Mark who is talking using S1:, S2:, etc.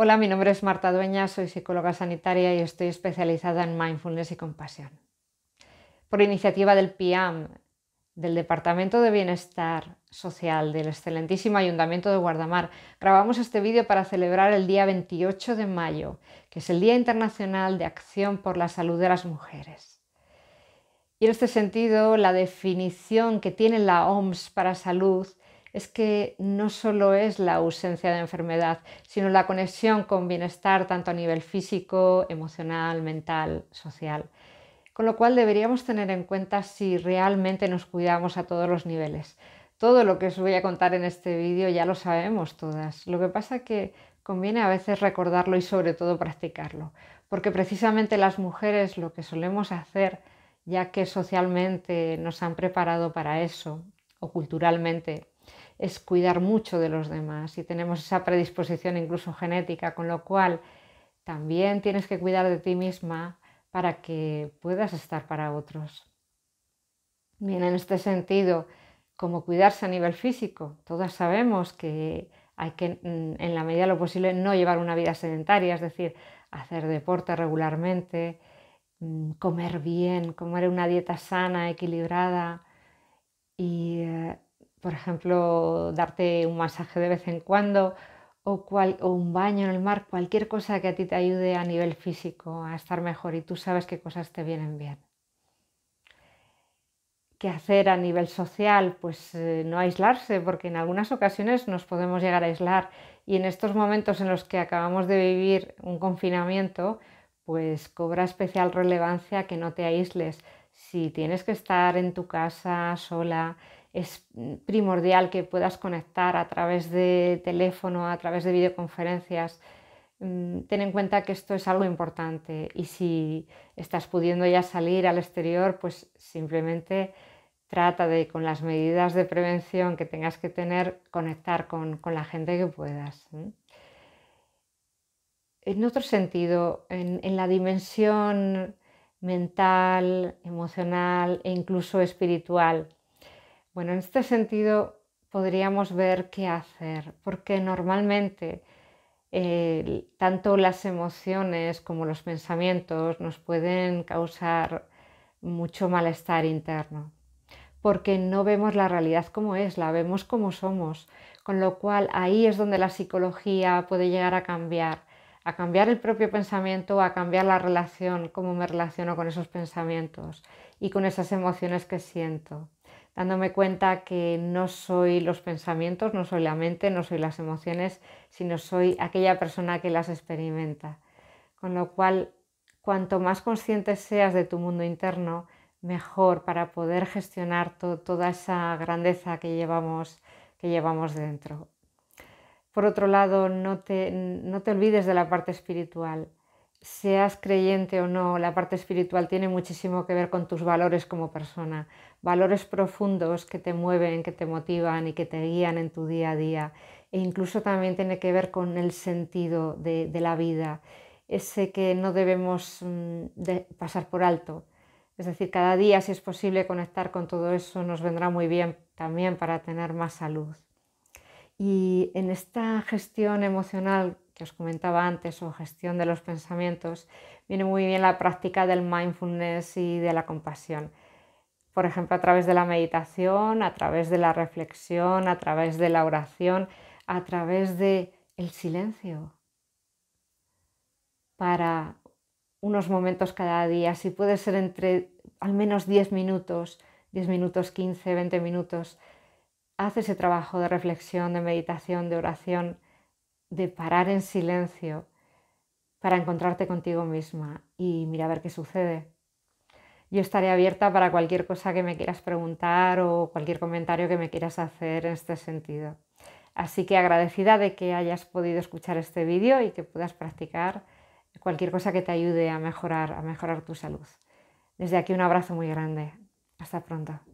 S1: Hola, mi nombre es Marta Dueña, soy psicóloga sanitaria y estoy especializada en mindfulness y compasión. Por iniciativa del PIAM, del Departamento de Bienestar Social del excelentísimo Ayuntamiento de Guardamar, grabamos este vídeo para celebrar el día 28 de mayo, que es el Día Internacional de Acción por la Salud de las Mujeres. Y en este sentido, la definición que tiene la OMS para salud es que no solo es la ausencia de enfermedad, sino la conexión con bienestar tanto a nivel físico, emocional, mental, social. Con lo cual deberíamos tener en cuenta si realmente nos cuidamos a todos los niveles. Todo lo que os voy a contar en este vídeo ya lo sabemos todas. Lo que pasa que conviene a veces recordarlo y sobre todo practicarlo, porque precisamente las mujeres lo que solemos hacer, ya que socialmente nos han preparado para eso, o culturalmente es cuidar mucho de los demás y tenemos esa predisposición incluso genética, con lo cual también tienes que cuidar de ti misma para que puedas estar para otros. Bien, en este sentido, como cuidarse a nivel físico, todas sabemos que hay que, mm, en la medida de lo posible, no llevar una vida sedentaria, es decir, hacer deporte regularmente, mm, comer bien, comer una dieta sana, equilibrada y eh, por ejemplo, darte un masaje de vez en cuando o, o, un baño en el mar, cualquier cosa que a ti te ayude a nivel físico a estar mejor y tú sabes qué cosas te vienen bien. ¿Qué hacer a nivel social? Pues eh, no aislarse, porque en algunas ocasiones nos podemos llegar a aislar y en estos momentos en los que acabamos de vivir un confinamiento, pues cobra especial relevancia que no te aísles. Si tienes que estar en tu casa sola, es primordial que puedas conectar a través de teléfono, a través de videoconferencias. Mm, ten en cuenta que esto es algo importante y si estás pudiendo ya salir al exterior, pues simplemente trata de, con las medidas de prevención que tengas que tener, conectar con, la gente que puedas. En otro sentido, en, en la dimensión mental, emocional e incluso espiritual, bueno, en este sentido podríamos ver qué hacer, porque normalmente eh, tanto las emociones como los pensamientos nos pueden causar mucho malestar interno, porque no vemos la realidad como es, la vemos como somos, con lo cual ahí es donde la psicología puede llegar a cambiar, a cambiar el propio pensamiento, a cambiar la relación, cómo me relaciono con esos pensamientos y con esas emociones que siento dándome cuenta que no soy los pensamientos, no soy la mente, no soy las emociones, sino soy aquella persona que las experimenta. Con lo cual, cuanto más consciente seas de tu mundo interno, mejor para poder gestionar toda esa grandeza que llevamos, que llevamos dentro. Por otro lado, no te olvides de la parte espiritual seas creyente o no, la parte espiritual tiene muchísimo que ver con tus valores como persona, valores profundos que te mueven, que te motivan y que te guían en tu día a día. E incluso también tiene que ver con el sentido de, la vida, ese que no debemos mm, pasar por alto. Es decir, cada día, si es posible, conectar con todo eso nos vendrá muy bien también para tener más salud. Y en esta gestión emocional que os comentaba antes o gestión de los pensamientos, viene muy bien la práctica del mindfulness y de la compasión. Por ejemplo, a través de la meditación, a través de la reflexión, a través de la oración, a través de el silencio. Para unos momentos cada día, si puede ser entre al menos 10 minutos, 10 minutos, 15, 20 minutos, haz ese trabajo de reflexión, de meditación, de oración de parar en silencio para encontrarte contigo misma y mira a ver qué sucede. Yo estaré abierta para cualquier cosa que me quieras preguntar o cualquier comentario que me quieras hacer en este sentido. Así que agradecida de que hayas podido escuchar este vídeo y que puedas practicar cualquier cosa que te ayude a mejorar, a mejorar tu salud. Desde aquí un abrazo muy grande. Hasta pronto.